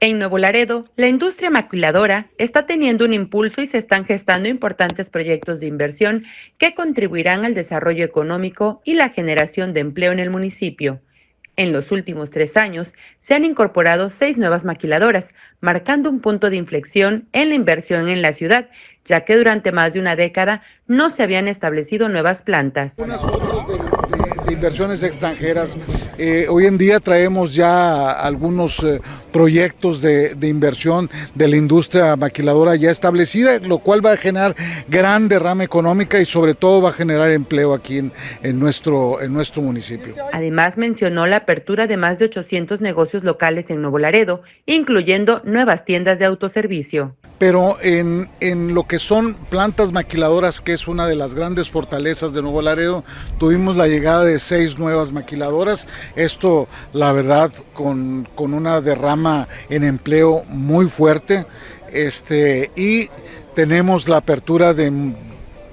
En Nuevo Laredo, la industria maquiladora está teniendo un impulso y se están gestando importantes proyectos de inversión que contribuirán al desarrollo económico y la generación de empleo en el municipio. En los últimos tres años se han incorporado seis nuevas maquiladoras, marcando un punto de inflexión en la inversión en la ciudad, ya que durante más de una década no se habían establecido nuevas plantas inversiones extranjeras. Eh, hoy en día traemos ya algunos eh, proyectos de, inversión de la industria maquiladora ya establecida, lo cual va a generar gran derrama económica y sobre todo va a generar empleo aquí en, nuestro, en nuestro municipio. Además mencionó la apertura de más de 800 negocios locales en Nuevo Laredo, incluyendo nuevas tiendas de autoservicio. Pero en, en lo que son plantas maquiladoras, que es una de las grandes fortalezas de Nuevo Laredo, tuvimos la llegada de seis nuevas maquiladoras. Esto, la verdad, con, con una derrama en empleo muy fuerte. Este, y tenemos la apertura de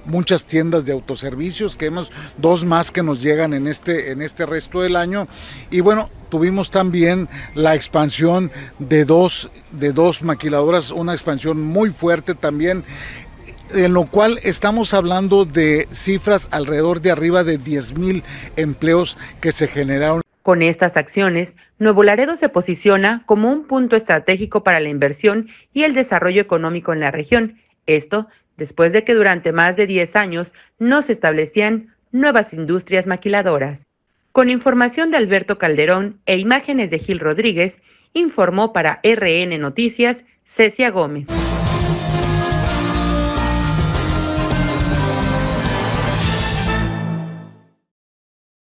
muchas tiendas de autoservicios, que hemos dos más que nos llegan en este, en este resto del año. Y bueno, tuvimos también la expansión de dos, de dos maquiladoras, una expansión muy fuerte también en lo cual estamos hablando de cifras alrededor de arriba de 10.000 empleos que se generaron. Con estas acciones, Nuevo Laredo se posiciona como un punto estratégico para la inversión y el desarrollo económico en la región. Esto después de que durante más de 10 años no se establecían nuevas industrias maquiladoras. Con información de Alberto Calderón e imágenes de Gil Rodríguez, informó para RN Noticias Cecia Gómez.